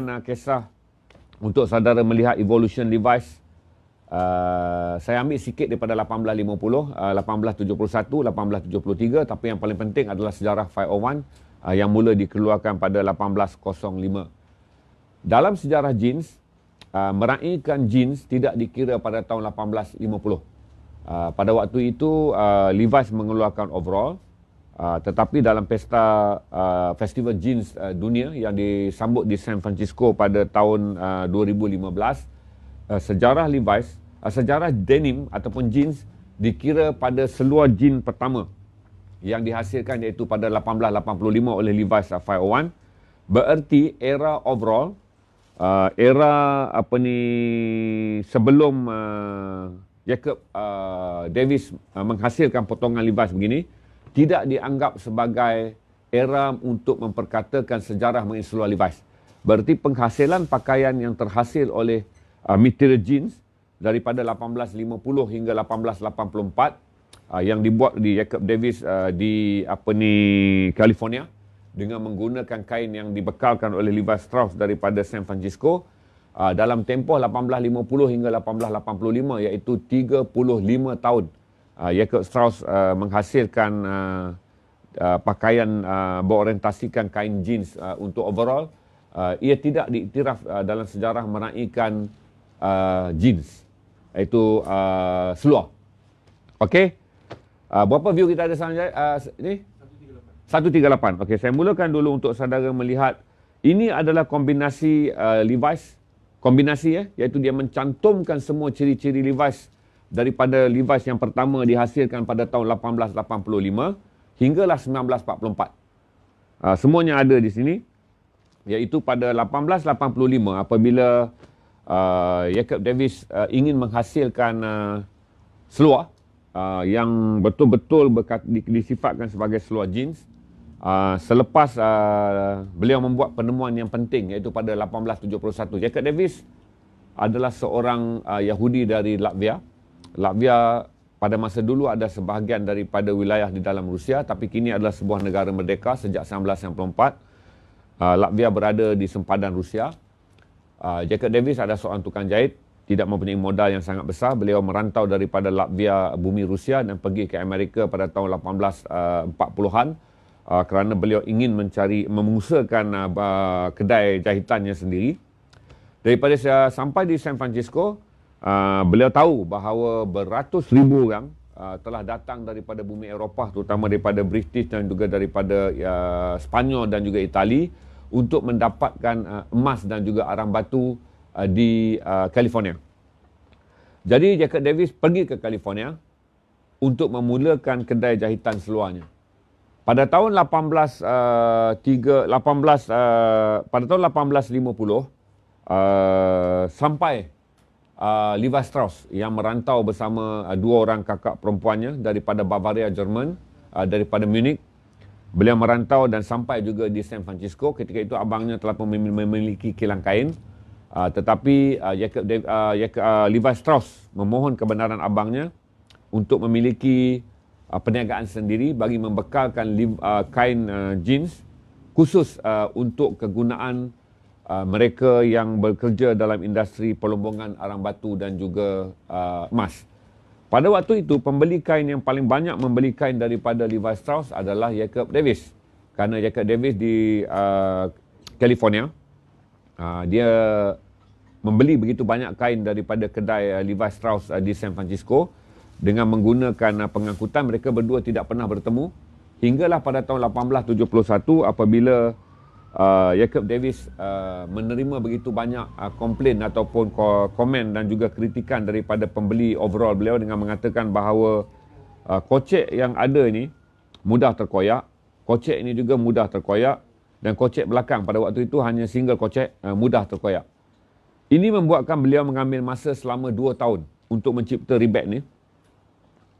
dengan uh, kisah untuk saudara melihat Evolution device Uh, saya ambil sikit daripada 1850, uh, 1871, 1873 tapi yang paling penting adalah sejarah 501 uh, yang mula dikeluarkan pada 1805. Dalam sejarah jeans, uh, meraihkan jeans tidak dikira pada tahun 1850. Uh, pada waktu itu uh, Levi's mengeluarkan overall Ah, tetapi dalam pesta uh, Festival Jeans uh, Dunia yang disambut di San Francisco pada tahun uh, 2015, uh, sejarah Levi's, uh, sejarah denim ataupun jeans dikira pada seluar jeans pertama yang dihasilkan iaitu pada 1885 oleh Levi's uh, 501 bererti era overall uh, era apa ni sebelum uh, Jacob uh, Davis uh, menghasilkan potongan Levi's begini tidak dianggap sebagai era untuk memperkatakan sejarah mengenai seluar Berarti penghasilan pakaian yang terhasil oleh uh, material jeans daripada 1850 hingga 1884 uh, yang dibuat di Jacob Davis uh, di apa ni California dengan menggunakan kain yang dibekalkan oleh Levi Strauss daripada San Francisco uh, dalam tempoh 1850 hingga 1885 iaitu 35 tahun uh, ah, Jacob ya, Strauss uh, menghasilkan uh, uh, pakaian uh, berorientasikan kain jeans uh, untuk overall, uh, ia tidak diiktiraf uh, dalam sejarah meraihkan uh, jeans, iaitu uh, seluar. Okey? Uh, berapa view kita ada sekarang, Jai? Uh, ini? 138. Okey, saya mulakan dulu untuk saudara melihat. Ini adalah kombinasi uh, Levi's. Kombinasi, ya, iaitu dia mencantumkan semua ciri-ciri Levi's daripada Levi's yang pertama dihasilkan pada tahun 1885 hinggalah 1944. Ah, semuanya ada di sini. Iaitu pada 1885 apabila ah, Jacob Davis ah, ingin menghasilkan seluar yang betul-betul berkat, disifatkan sebagai seluar jeans. Uh, selepas uh, beliau membuat penemuan yang penting iaitu pada 1871. Jacob Davis adalah seorang uh, Yahudi dari Latvia. Latvia pada masa dulu ada sebahagian daripada wilayah di dalam Rusia tapi kini adalah sebuah negara merdeka sejak 1994. Uh, ah, Latvia berada di sempadan Rusia. Uh, Jacob Davis adalah seorang tukang jahit, tidak mempunyai modal yang sangat besar. Beliau merantau daripada Latvia bumi Rusia dan pergi ke Amerika pada tahun 1840-an ah, uh, kerana beliau ingin mencari mengusahakan uh, kedai jahitannya sendiri. Daripada saya sampai di San Francisco, Ah, beliau tahu bahawa beratus ribu orang uh, telah datang daripada bumi Eropah terutama daripada British dan juga daripada uh, Spanyol dan juga Itali untuk mendapatkan uh, emas dan juga arang batu uh, di uh, California. Jadi Jacob Davis pergi ke California untuk memulakan kedai jahitan seluarnya. Pada tahun 18 uh, 18 uh, pada tahun 1850 uh, sampai uh, ah, Liva Strauss yang merantau bersama uh, dua orang kakak perempuannya daripada Bavaria, Jerman, uh, daripada Munich. Beliau merantau dan sampai juga di San Francisco. Ketika itu abangnya telah memiliki kilang kain. Uh, tetapi uh, Jacob, uh, Jacob, uh, Levi Strauss memohon kebenaran abangnya untuk memiliki uh, perniagaan sendiri bagi membekalkan uh, kain uh, jeans khusus uh, untuk kegunaan Ah, mereka yang bekerja dalam industri pelombongan arang batu dan juga uh, emas. Pada waktu itu, pembeli kain yang paling banyak membeli kain daripada Levi Strauss adalah Jacob Davis. Kerana Jacob Davis di uh, California, uh, dia membeli begitu banyak kain daripada kedai uh, Levi Strauss uh, di San Francisco dengan menggunakan uh, pengangkutan mereka berdua tidak pernah bertemu hinggalah pada tahun 1871 apabila Uh, Jacob Davis uh, menerima begitu banyak uh, komplain ataupun komen dan juga kritikan daripada pembeli overall beliau dengan mengatakan bahawa uh, kocek yang ada ini mudah terkoyak, kocek ini juga mudah terkoyak dan kocek belakang pada waktu itu hanya single kocek uh, mudah terkoyak. Ini membuatkan beliau mengambil masa selama 2 tahun untuk mencipta rebate ni.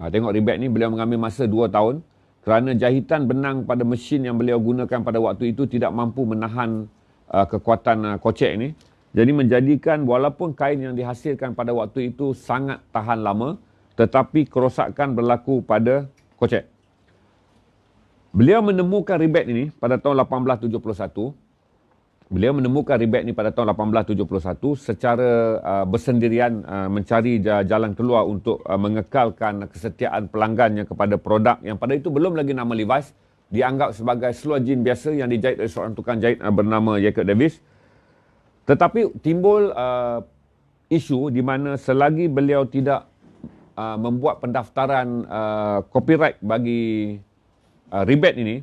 Ha, tengok rebate ni beliau mengambil masa 2 tahun kerana jahitan benang pada mesin yang beliau gunakan pada waktu itu tidak mampu menahan uh, kekuatan uh, kocek ini. Jadi menjadikan walaupun kain yang dihasilkan pada waktu itu sangat tahan lama tetapi kerosakan berlaku pada kocek. Beliau menemukan ribet ini pada tahun 1871 Beliau menemukan Ribet ini pada tahun 1871 secara uh, bersendirian uh, mencari jalan keluar untuk uh, mengekalkan kesetiaan pelanggannya kepada produk yang pada itu belum lagi nama Levi's dianggap sebagai seluar jin biasa yang dijahit oleh seorang tukang jahit uh, bernama Jacob Davis. Tetapi timbul uh, isu di mana selagi beliau tidak uh, membuat pendaftaran uh, copyright bagi uh, Ribet ini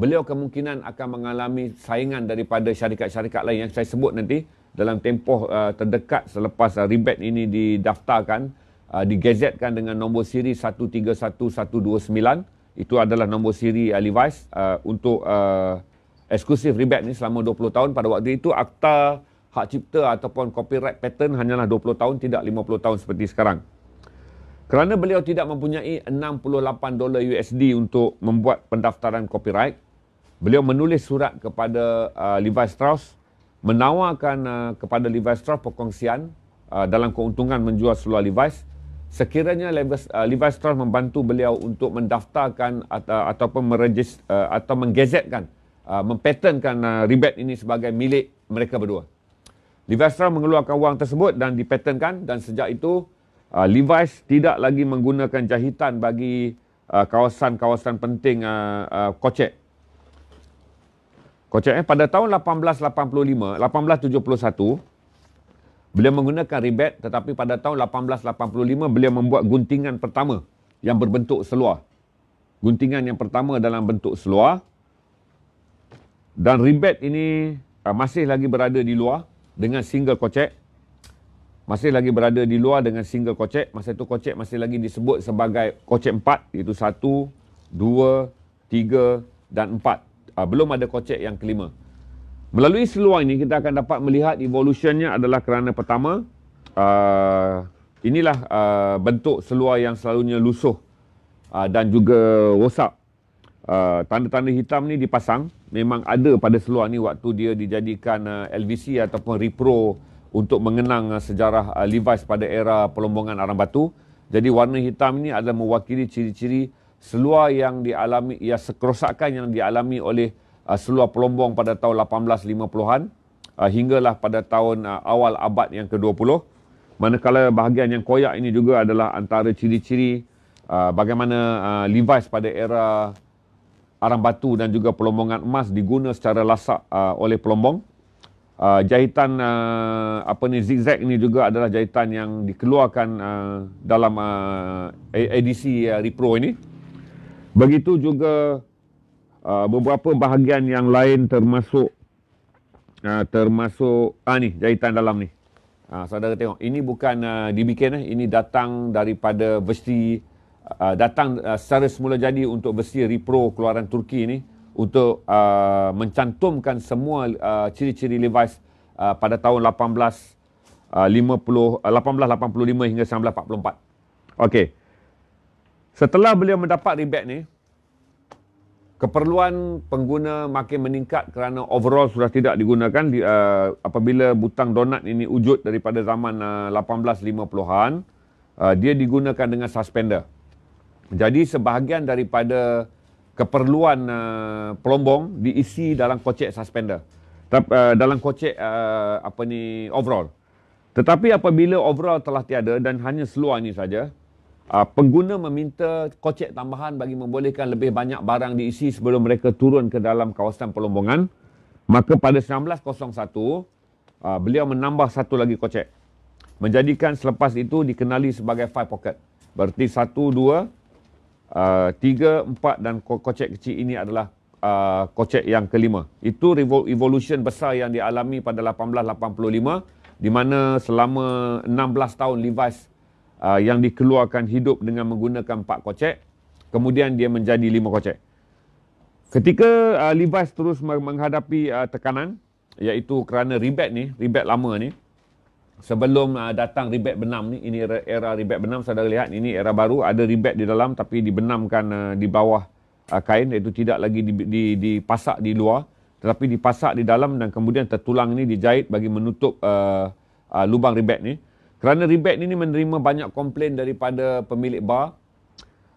beliau kemungkinan akan mengalami saingan daripada syarikat-syarikat lain yang saya sebut nanti dalam tempoh uh, terdekat selepas uh, ribet ini didaftarkan uh, digazetkan dengan nombor siri 131129 itu adalah nombor siri uh, Levi's uh, untuk uh, eksklusif ribet ini selama 20 tahun pada waktu itu akta hak cipta ataupun copyright pattern hanyalah 20 tahun tidak 50 tahun seperti sekarang kerana beliau tidak mempunyai 68 dolar USD untuk membuat pendaftaran copyright beliau menulis surat kepada uh, Levi Strauss menawarkan uh, kepada Levi Strauss perkongsian uh, dalam keuntungan menjual seluar Levi, sekiranya Levi, uh, Levi Strauss membantu beliau untuk mendaftarkan atau uh, ataupun meregis, uh, atau menggazetkan uh, mempatenkan uh, ribet ini sebagai milik mereka berdua. Levi Strauss mengeluarkan wang tersebut dan dipatenkan dan sejak itu uh, Levi's tidak lagi menggunakan jahitan bagi uh, kawasan-kawasan penting uh, uh, kocek. Kocak eh pada tahun 1885 1871 beliau menggunakan ribet tetapi pada tahun 1885 beliau membuat guntingan pertama yang berbentuk seluar. Guntingan yang pertama dalam bentuk seluar dan ribet ini uh, masih lagi berada di luar dengan single kocek. Masih lagi berada di luar dengan single kocek. Masa itu kocek masih lagi disebut sebagai kocek empat. Iaitu satu, dua, tiga dan empat uh, belum ada kocek yang kelima. Melalui seluar ini kita akan dapat melihat evolusinya adalah kerana pertama uh, inilah uh, bentuk seluar yang selalunya lusuh uh, dan juga rosak. Uh, tanda-tanda hitam ni dipasang memang ada pada seluar ni waktu dia dijadikan uh, LVC ataupun Repro untuk mengenang uh, sejarah uh, Levi's pada era pelombongan arang batu. Jadi warna hitam ini adalah mewakili ciri-ciri seluar yang dialami ya kerosakan yang dialami oleh uh, seluar pelombong pada tahun 1850-an uh, hinggalah pada tahun uh, awal abad yang ke-20 manakala bahagian yang koyak ini juga adalah antara ciri-ciri uh, bagaimana uh, Levi's pada era arang batu dan juga pelombongan emas diguna secara lasak uh, oleh pelombong uh, jahitan uh, apa ni zigzag ini juga adalah jahitan yang dikeluarkan uh, dalam uh, e-, edisi uh, repro ini Begitu juga uh, beberapa bahagian yang lain termasuk uh, termasuk ah ni jahitan dalam ni. Ah uh, saudara tengok ini bukan uh, dibikin eh ini datang daripada besi Uh, datang uh, secara semula jadi untuk besi Repro keluaran Turki ini untuk uh, mencantumkan semua uh, ciri-ciri Levi's uh, pada tahun 1850 uh, 1885 uh, hingga 1944. Okey. Setelah beliau mendapat rebate ni, keperluan pengguna makin meningkat kerana overall sudah tidak digunakan di, uh, apabila butang donat ini wujud daripada zaman uh, 1850-an, uh, dia digunakan dengan suspender. Jadi sebahagian daripada keperluan uh, pelombong diisi dalam kocek suspender. Tetap, uh, dalam kocek uh, apa ni overall. Tetapi apabila overall telah tiada dan hanya seluar ini saja, Uh, pengguna meminta kocek tambahan bagi membolehkan lebih banyak barang diisi sebelum mereka turun ke dalam kawasan perlombongan. Maka pada 1901, uh, ah, beliau menambah satu lagi kocek. Menjadikan selepas itu dikenali sebagai five pocket. Berarti satu, dua, uh, tiga, empat dan ko- kocek kecil ini adalah uh, kocek yang kelima. Itu evolution besar yang dialami pada 1885 di mana selama 16 tahun Levi's uh, yang dikeluarkan hidup dengan menggunakan 4 kocek kemudian dia menjadi lima kocek ketika uh, Levi's terus menghadapi uh, tekanan iaitu kerana ribet ni ribet lama ni sebelum uh, datang ribet benam ni ini era, era rebate benam saudara lihat ini era baru ada ribet di dalam tapi dibenamkan uh, di bawah uh, kain iaitu tidak lagi di, di, dipasak di luar tetapi dipasak di dalam dan kemudian tertulang ini dijahit bagi menutup uh, uh, lubang ribet ni. Kerana Rebat ini menerima banyak komplain daripada pemilik bar,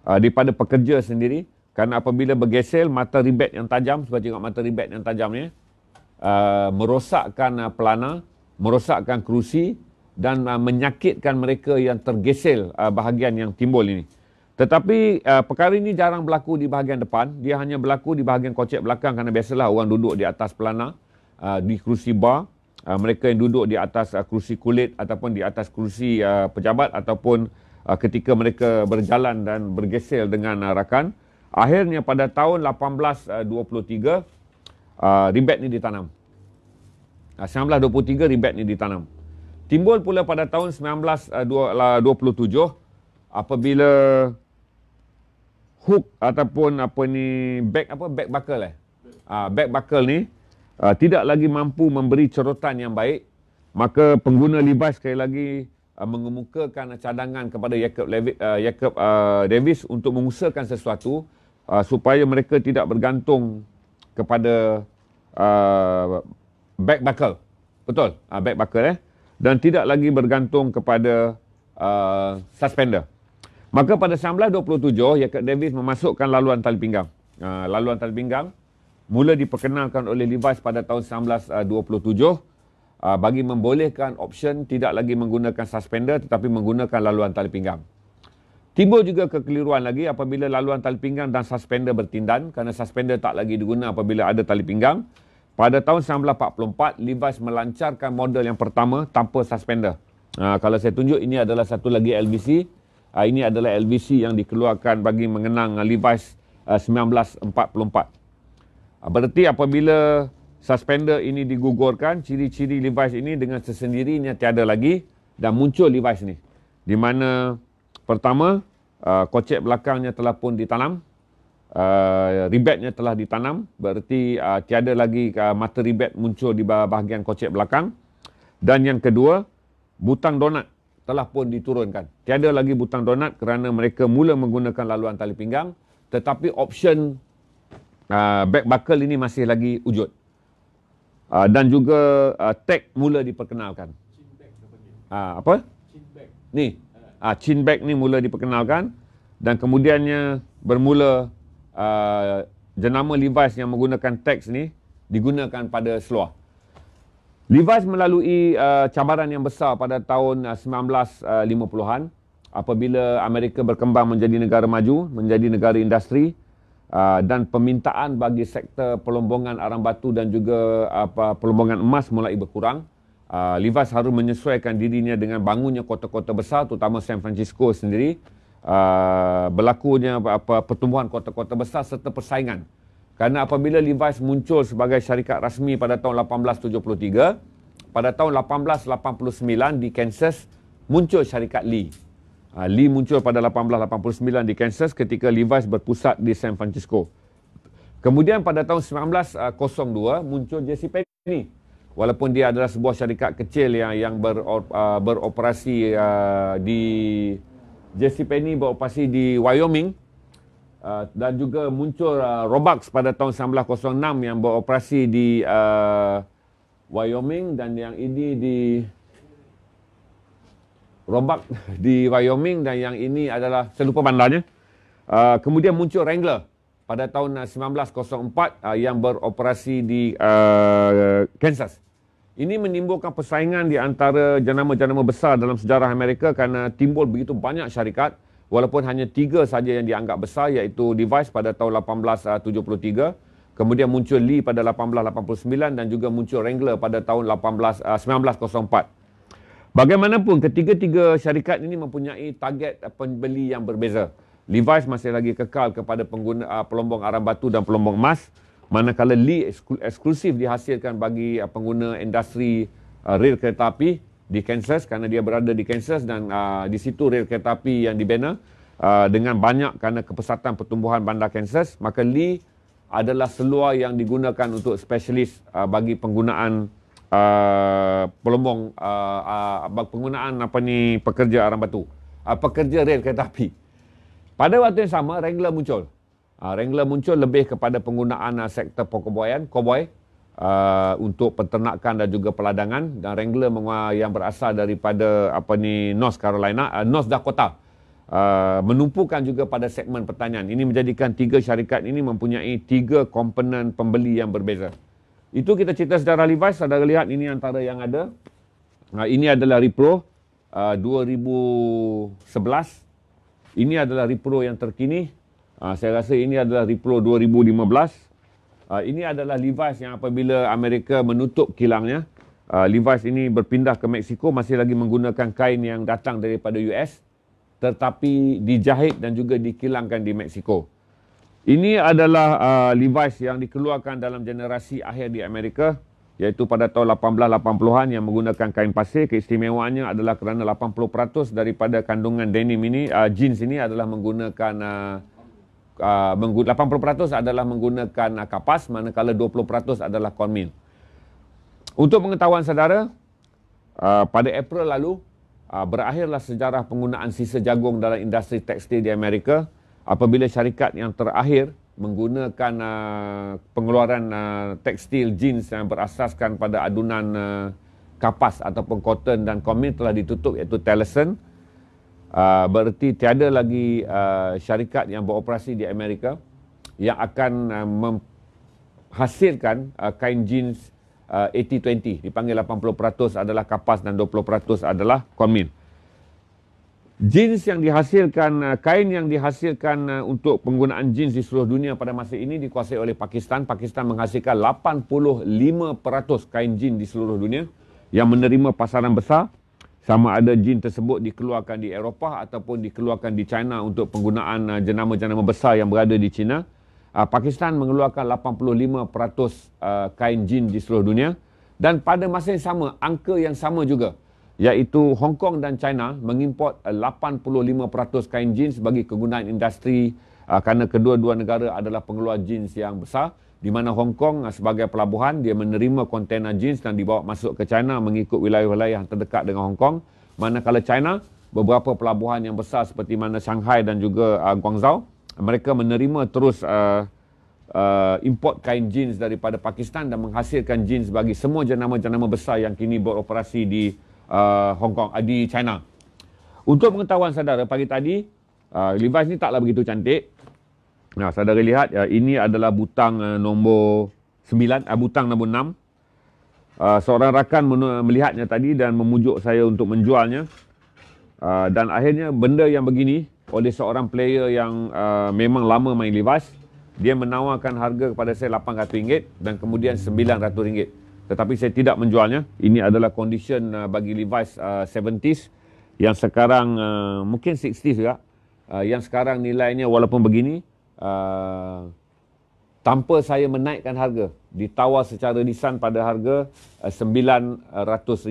uh, daripada pekerja sendiri. Kerana apabila bergesel, mata Rebat yang tajam, sebab tengok mata Rebat yang tajam ni, uh, merosakkan uh, pelana, merosakkan kerusi dan menyakitkan mereka yang tergesel bahagian yang timbul ini. Tetapi perkara ini jarang berlaku di bahagian depan. Dia hanya berlaku di bahagian kocek belakang kerana biasalah orang duduk di atas pelana, di kerusi bar uh, mereka yang duduk di atas uh, kerusi kulit ataupun di atas kerusi uh, pejabat ataupun uh, ketika mereka berjalan dan bergesel dengan uh, rakan. Akhirnya pada tahun 1823, uh, ribet ini ditanam. Uh, 1923, ribet ini ditanam. Timbul pula pada tahun 1927 lah, apabila hook ataupun apa ni back apa back buckle eh. back buckle ni uh, uh, tidak lagi mampu memberi cerutan yang baik, maka pengguna Levi's sekali lagi uh, mengemukakan cadangan kepada Jacob, Levi, uh, Jacob uh, Davis untuk mengusahakan sesuatu uh, supaya mereka tidak bergantung kepada uh, back buckle. Betul, uh, back buckle eh. Dan tidak lagi bergantung kepada uh, suspender. Maka pada 1927, Jacob Davis memasukkan laluan tali pinggang. Uh, laluan tali pinggang mula diperkenalkan oleh Levi's pada tahun 1927 ah, bagi membolehkan option tidak lagi menggunakan suspender tetapi menggunakan laluan tali pinggang. Timbul juga kekeliruan lagi apabila laluan tali pinggang dan suspender bertindan kerana suspender tak lagi digunakan apabila ada tali pinggang. Pada tahun 1944, Levi's melancarkan model yang pertama tanpa suspender. Ha, kalau saya tunjuk, ini adalah satu lagi LBC. Ha, ah, ini adalah LBC yang dikeluarkan bagi mengenang Levi's uh, 1944. Ah, berarti apabila suspender ini digugurkan, ciri-ciri Levi's ini dengan sesendirinya tiada lagi dan muncul Levi's ni. Di mana pertama, uh, kocek belakangnya telah pun ditanam, uh, ah, ribetnya telah ditanam, berarti uh, tiada lagi uh, mata ribet muncul di bahagian kocek belakang. Dan yang kedua, butang donat telah pun diturunkan. Tiada lagi butang donat kerana mereka mula menggunakan laluan tali pinggang tetapi option uh, ah, back buckle ini masih lagi wujud. Uh, dan juga uh, tag mula diperkenalkan. Chin bag uh, apa? Chin bag. Ni. Uh, chin bag ni mula diperkenalkan dan kemudiannya bermula uh, jenama Levi's yang menggunakan teks ni digunakan pada seluar. Levi's melalui uh, cabaran yang besar pada tahun uh, 1950-an apabila Amerika berkembang menjadi negara maju, menjadi negara industri Ah, dan permintaan bagi sektor pelombongan arang batu dan juga apa pelombongan emas mulai berkurang. Uh, Levi's harus menyesuaikan dirinya dengan bangunnya kota-kota besar terutama San Francisco sendiri. Uh, berlakunya apa pertumbuhan kota-kota besar serta persaingan. Karena apabila Levi's muncul sebagai syarikat rasmi pada tahun 1873, pada tahun 1889 di Kansas muncul syarikat Lee. Uh, Lee muncul pada 1889 di Kansas ketika Levi's berpusat di San Francisco. Kemudian pada tahun 1902 ah, muncul Jesse Penny, Walaupun dia adalah sebuah syarikat kecil yang yang ber, uh, beroperasi uh, di Jesse Penny beroperasi di Wyoming uh, dan juga muncul uh, Robux pada tahun 1906 yang beroperasi di uh, Wyoming dan yang ini di Robak di Wyoming dan yang ini adalah saya lupa bandarnya. Uh, ah, kemudian muncul Wrangler pada tahun 1904 uh, ah, ah, yang beroperasi di uh, Kansas. Ini menimbulkan persaingan di antara jenama-jenama besar dalam sejarah Amerika kerana timbul begitu banyak syarikat walaupun hanya tiga saja yang dianggap besar iaitu Device pada tahun 1873, kemudian muncul Lee pada 1889 dan juga muncul Wrangler pada tahun 18, uh, 1904. Bagaimanapun ketiga-tiga syarikat ini mempunyai target pembeli yang berbeza. Levi's masih lagi kekal kepada pengguna uh, pelombong arang batu dan pelombong emas manakala Lee eksklu- eksklusif dihasilkan bagi uh, pengguna industri uh, rel kereta api di Kansas kerana dia berada di Kansas dan uh, di situ rel kereta api yang dibina uh, dengan banyak kerana kepesatan pertumbuhan bandar Kansas maka Lee adalah seluar yang digunakan untuk spesialis uh, bagi penggunaan uh, pelombong uh, uh, penggunaan apa ni pekerja arang batu. Uh, pekerja rel kereta api. Pada waktu yang sama, Wrangler muncul. Uh, Wrangler muncul lebih kepada penggunaan uh, sektor pokoboyan, koboy. Uh, untuk peternakan dan juga peladangan dan Wrangler meng- yang berasal daripada apa ni North Carolina, uh, North Dakota. Uh, menumpukan juga pada segmen pertanian. Ini menjadikan tiga syarikat ini mempunyai tiga komponen pembeli yang berbeza. Itu kita cerita secara Levi's. Saudara lihat ini antara yang ada. Nah, ini adalah Repro uh, 2011. Ini adalah Repro yang terkini. Uh, saya rasa ini adalah Repro 2015. Uh, ini adalah Levi's yang apabila Amerika menutup kilangnya. Uh, Levi's ini berpindah ke Mexico. Masih lagi menggunakan kain yang datang daripada US. Tetapi dijahit dan juga dikilangkan di Mexico. Ini adalah uh, device yang dikeluarkan dalam generasi akhir di Amerika iaitu pada tahun 1880-an yang menggunakan kain pasir. Keistimewaannya adalah kerana 80% daripada kandungan denim ini, uh, jeans ini adalah menggunakan uh, uh, 80% adalah menggunakan uh, kapas manakala 20% adalah cornmeal. Untuk pengetahuan saudara, uh, pada April lalu uh, berakhirlah sejarah penggunaan sisa jagung dalam industri tekstil di Amerika apabila syarikat yang terakhir menggunakan uh, pengeluaran uh, tekstil jeans yang berasaskan pada adunan uh, kapas ataupun cotton dan komin telah ditutup iaitu Tellerson uh, berarti tiada lagi uh, syarikat yang beroperasi di Amerika yang akan uh, menghasilkan uh, kain jeans uh, 80-20 dipanggil 80% adalah kapas dan 20% adalah komin jeans yang dihasilkan uh, kain yang dihasilkan uh, untuk penggunaan jeans di seluruh dunia pada masa ini dikuasai oleh Pakistan. Pakistan menghasilkan 85% kain jeans di seluruh dunia yang menerima pasaran besar sama ada jeans tersebut dikeluarkan di Eropah ataupun dikeluarkan di China untuk penggunaan uh, jenama-jenama besar yang berada di China. Pakistan mengeluarkan 85% kain jeans di seluruh dunia dan pada masa yang sama angka yang sama juga iaitu Hong Kong dan China mengimport 85% kain jeans bagi kegunaan industri uh, kerana kedua-dua negara adalah pengeluar jeans yang besar di mana Hong Kong uh, sebagai pelabuhan dia menerima kontena jeans dan dibawa masuk ke China mengikut wilayah-wilayah yang terdekat dengan Hong Kong manakala China beberapa pelabuhan yang besar seperti mana Shanghai dan juga uh, Guangzhou mereka menerima terus uh, import kain jeans daripada Pakistan dan menghasilkan jeans bagi semua jenama-jenama besar yang kini beroperasi di uh, Hong Kong uh, di China. Untuk pengetahuan saudara pagi tadi uh, Levi's ni taklah begitu cantik. Nah, saudara lihat uh, ini adalah butang uh, nombor 9 uh, butang nombor 6. Uh, seorang rakan melihatnya tadi dan memujuk saya untuk menjualnya. Uh, dan akhirnya benda yang begini oleh seorang player yang uh, memang lama main Levi's dia menawarkan harga kepada saya RM800 dan kemudian RM900 tetapi saya tidak menjualnya. Ini adalah condition uh, bagi Levi's uh, 70s yang sekarang uh, mungkin 60s juga. Uh, yang sekarang nilainya walaupun begini uh, tanpa saya menaikkan harga, ditawar secara lisan pada harga RM900. Uh,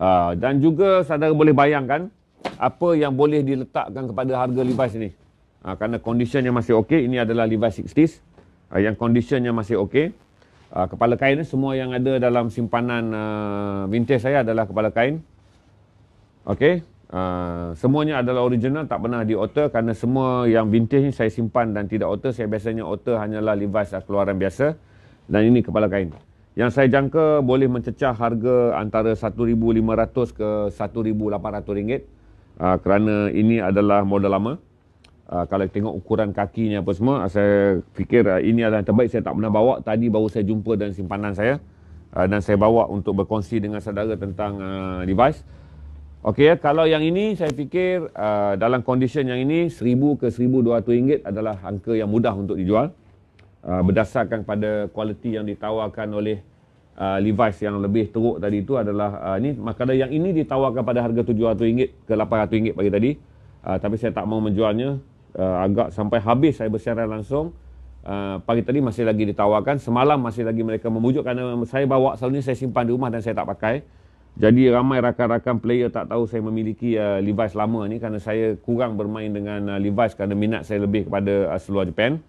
uh, dan juga saudara boleh bayangkan apa yang boleh diletakkan kepada harga Levi's ini. Uh, kerana condition yang masih okey, ini adalah Levi's 60s uh, yang conditionnya masih okey uh, kepala kain semua yang ada dalam simpanan uh, vintage saya adalah kepala kain okey uh, semuanya adalah original tak pernah di alter kerana semua yang vintage ni saya simpan dan tidak alter saya biasanya alter hanyalah Levi's uh, keluaran biasa dan ini kepala kain yang saya jangka boleh mencecah harga antara 1500 ke 1800 ringgit uh, kerana ini adalah model lama uh, kalau tengok ukuran kakinya apa semua ah, saya fikir uh, ini adalah terbaik saya tak pernah bawa tadi baru saya jumpa dan simpanan saya uh, dan saya bawa untuk berkongsi dengan saudara tentang uh, device Okey ya, kalau yang ini saya fikir uh, dalam condition yang ini 1000 ke 1200 ringgit adalah angka yang mudah untuk dijual. Uh, berdasarkan pada kualiti yang ditawarkan oleh uh, Levi's yang lebih teruk tadi itu adalah uh, ni makanya yang ini ditawarkan pada harga 700 ringgit ke 800 ringgit bagi tadi. Uh, tapi saya tak mau menjualnya uh, agak sampai habis saya bersiaran langsung. Uh, pagi tadi masih lagi ditawarkan. Semalam masih lagi mereka memujuk kerana uh, saya bawa selalu ini saya simpan di rumah dan saya tak pakai. Jadi ramai rakan-rakan player tak tahu saya memiliki uh, Levi's lama ni kerana saya kurang bermain dengan uh, Levi's kerana minat saya lebih kepada uh, seluar Jepun.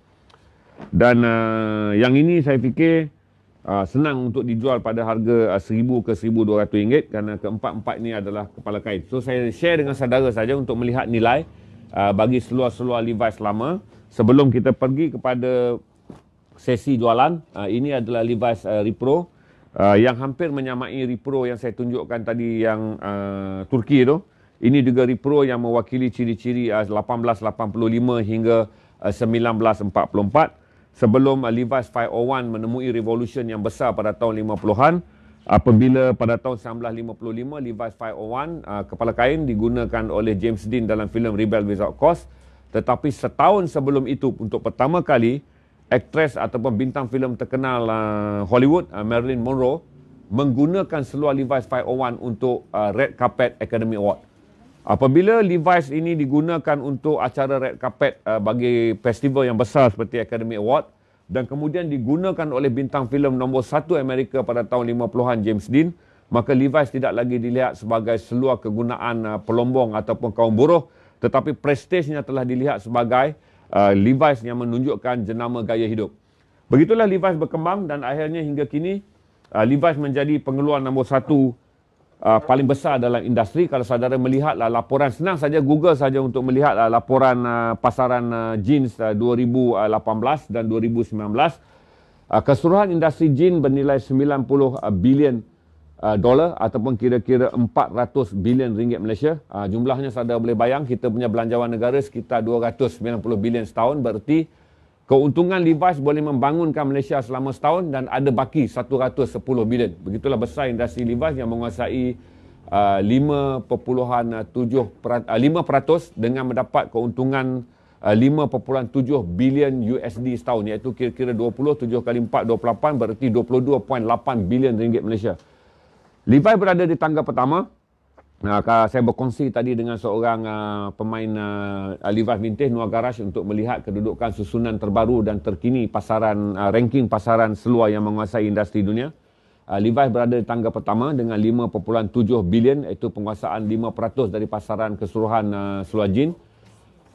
Dan uh, yang ini saya fikir uh, senang untuk dijual pada harga RM1,000 uh, ke RM1,200 kerana keempat-empat ni adalah kepala kain. So saya share dengan saudara saja untuk melihat nilai uh, bagi seluar-seluar Levi's lama. Sebelum kita pergi kepada sesi jualan, uh, ini adalah Levi's uh, Repro uh, yang hampir menyamai Repro yang saya tunjukkan tadi yang uh, Turki tu. Ini juga Repro yang mewakili ciri-ciri uh, 1885 hingga uh, 1944 sebelum uh, Levi's 501 menemui revolusi yang besar pada tahun 50-an apabila pada tahun 1955 Levi's 501 uh, ah, kepala kain digunakan oleh James Dean dalam filem Rebel Without Cause tetapi setahun sebelum itu untuk pertama kali aktris ataupun bintang filem terkenal uh, Hollywood uh, Marilyn Monroe menggunakan seluar Levi's 501 untuk uh, Red Carpet Academy Award. Apabila Levi's ini digunakan untuk acara Red Carpet uh, bagi festival yang besar seperti Academy Award, uh, dan kemudian digunakan oleh bintang filem nombor satu Amerika pada tahun 50-an James Dean, maka Levi's tidak lagi dilihat sebagai seluar kegunaan uh, pelombong ataupun kaum buruh tetapi prestisnya telah dilihat sebagai uh, Levi's yang menunjukkan jenama gaya hidup. Begitulah Levi's berkembang dan akhirnya hingga kini uh, Levi's menjadi pengeluar nombor satu uh, paling besar dalam industri kalau saudara melihatlah laporan senang saja Google saja untuk melihatlah laporan uh, pasaran uh, jeans uh, 2018 dan 2019 uh, keseluruhan industri jeans bernilai 90 bilion uh, dolar ataupun kira-kira 400 bilion ringgit Malaysia uh, jumlahnya saudara boleh bayang kita punya belanjawan negara sekitar 290 bilion setahun bererti Keuntungan Levi's boleh membangunkan Malaysia selama setahun dan ada baki 110 bilion. Begitulah besar industri Levi's yang menguasai uh, 5.7 uh, peratus, uh, 5% dengan mendapat keuntungan uh, 5.7 bilion USD setahun iaitu kira-kira 27 kali 4 28 berarti 22.8 bilion ringgit Malaysia. Levi berada di tangga pertama Nah, saya berkongsi tadi dengan seorang uh, pemain uh, ah, Levi's Vintage Noah Garage untuk melihat kedudukan susunan terbaru dan terkini pasaran uh, ranking pasaran seluar yang menguasai industri dunia. Uh, Levi's berada di tangga pertama dengan 5.7 bilion iaitu penguasaan 5% dari pasaran keseluruhan uh, seluar jean.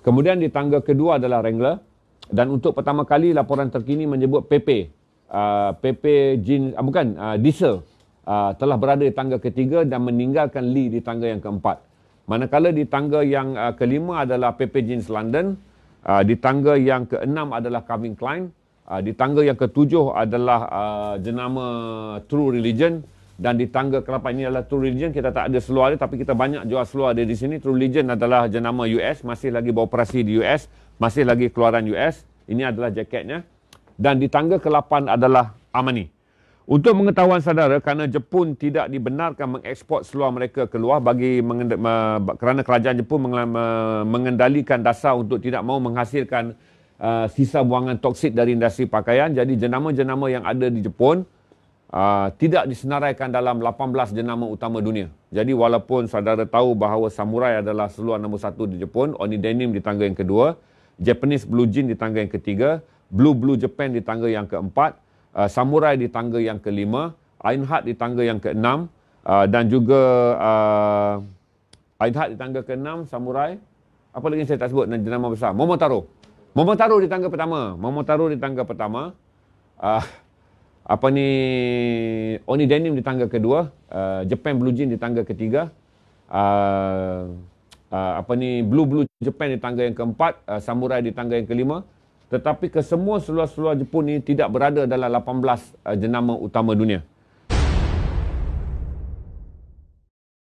Kemudian di tangga kedua adalah Wrangler dan untuk pertama kali laporan terkini menyebut PP uh, PP jean uh, bukan uh, diesel uh, telah berada di tangga ketiga dan meninggalkan Lee di tangga yang keempat. Manakala di tangga yang uh, kelima adalah Pepe Jeans London, uh, di tangga yang keenam adalah Calvin Klein, uh, di tangga yang ketujuh adalah uh, jenama True Religion dan di tangga kelapan ini adalah True Religion. Kita tak ada seluar dia tapi kita banyak jual seluar dia di sini. True Religion adalah jenama US, masih lagi beroperasi di US, masih lagi keluaran US. Ini adalah jaketnya. Dan di tangga ke-8 adalah Armani. Untuk mengetahuan saudara, kerana Jepun tidak dibenarkan mengekspor seluar mereka keluar bagi kerana kerajaan Jepun mengendalikan dasar untuk tidak mahu menghasilkan uh, sisa buangan toksik dari industri pakaian. Jadi jenama-jenama yang ada di Jepun uh, tidak disenaraikan dalam 18 jenama utama dunia. Jadi walaupun saudara tahu bahawa samurai adalah seluar nombor satu di Jepun, Oni Denim di tangga yang kedua, Japanese blue jean di tangga yang ketiga, blue blue Japan di tangga yang keempat, uh, Samurai di tangga yang kelima, Ainhat di tangga yang keenam uh, dan juga uh, Einhard di tangga keenam, Samurai. Apa lagi yang saya tak sebut nama besar? Momotaro. Momotaro di tangga pertama. Momotaro di tangga pertama. Uh, apa ni Oni Denim di tangga kedua, uh, Japan Blue Jean di tangga ketiga. Uh, uh, apa ni Blue Blue Japan di tangga yang keempat, uh, Samurai di tangga yang kelima tetapi kesemua seluar-seluar Jepun ini tidak berada dalam 18 eh, jenama utama dunia.